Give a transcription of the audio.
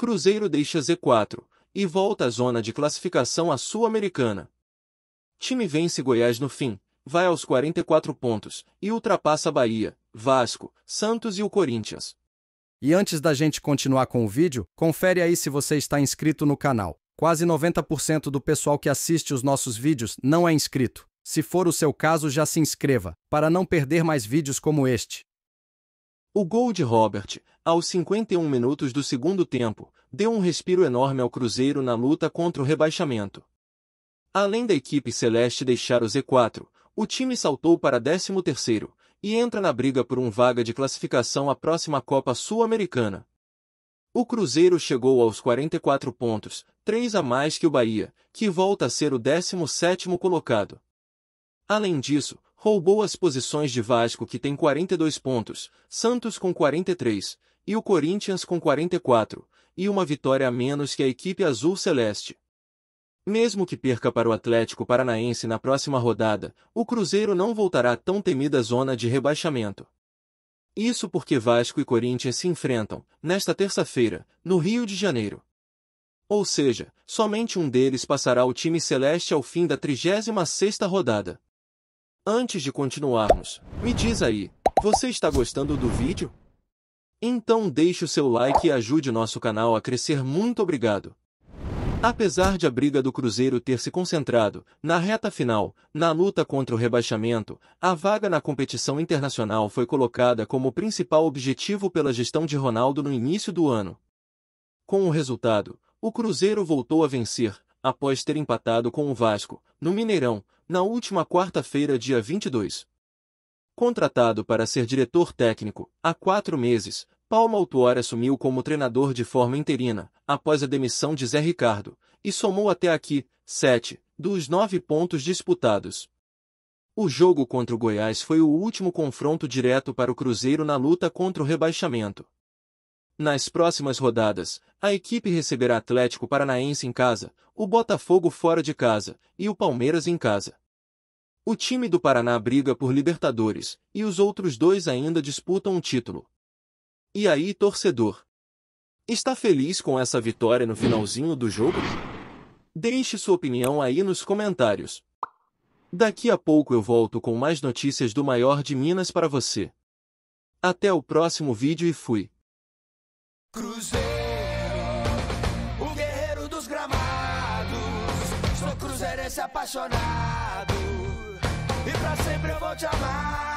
Cruzeiro deixa Z4 e volta à zona de classificação à Sul-Americana. Time vence Goiás no fim, vai aos 44 pontos e ultrapassa Bahia, Vasco, Santos e o Corinthians. E antes da gente continuar com o vídeo, confere aí se você está inscrito no canal. Quase 90% do pessoal que assiste os nossos vídeos não é inscrito. Se for o seu caso, já se inscreva, para não perder mais vídeos como este. O gol de Robert, aos 51 minutos do segundo tempo, deu um respiro enorme ao Cruzeiro na luta contra o rebaixamento. Além da equipe celeste deixar o Z4, o time saltou para 13º e entra na briga por um vaga de classificação à próxima Copa Sul-Americana. O Cruzeiro chegou aos 44 pontos, 3 a mais que o Bahia, que volta a ser o 17º colocado. Além disso, roubou as posições de Vasco que tem 42 pontos, Santos com 43 e o Corinthians com 44, e uma vitória a menos que a equipe azul celeste. Mesmo que perca para o Atlético Paranaense na próxima rodada, o Cruzeiro não voltará à tão temida zona de rebaixamento. Isso porque Vasco e Corinthians se enfrentam, nesta terça-feira, no Rio de Janeiro. Ou seja, somente um deles passará o time celeste ao fim da 36ª rodada. Antes de continuarmos, me diz aí, você está gostando do vídeo? Então deixe o seu like e ajude nosso canal a crescer muito obrigado. Apesar de a briga do Cruzeiro ter se concentrado, na reta final, na luta contra o rebaixamento, a vaga na competição internacional foi colocada como principal objetivo pela gestão de Ronaldo no início do ano. Com o resultado, o Cruzeiro voltou a vencer, após ter empatado com o Vasco, no Mineirão, na última quarta-feira, dia 22. Contratado para ser diretor técnico, há quatro meses, Palma Autuori assumiu como treinador de forma interina, após a demissão de Zé Ricardo, e somou até aqui, sete, dos nove pontos disputados. O jogo contra o Goiás foi o último confronto direto para o Cruzeiro na luta contra o rebaixamento. Nas próximas rodadas, a equipe receberá Atlético Paranaense em casa, o Botafogo fora de casa e o Palmeiras em casa. O time do Paraná briga por Libertadores, e os outros dois ainda disputam um título. E aí, torcedor? Está feliz com essa vitória no finalzinho do jogo? Deixe sua opinião aí nos comentários. Daqui a pouco eu volto com mais notícias do maior de Minas para você. Até o próximo vídeo e fui. Cruzeiro, o guerreiro dos gramados. Sou cruzeirense apaixonado. Pra sempre eu vou te amar.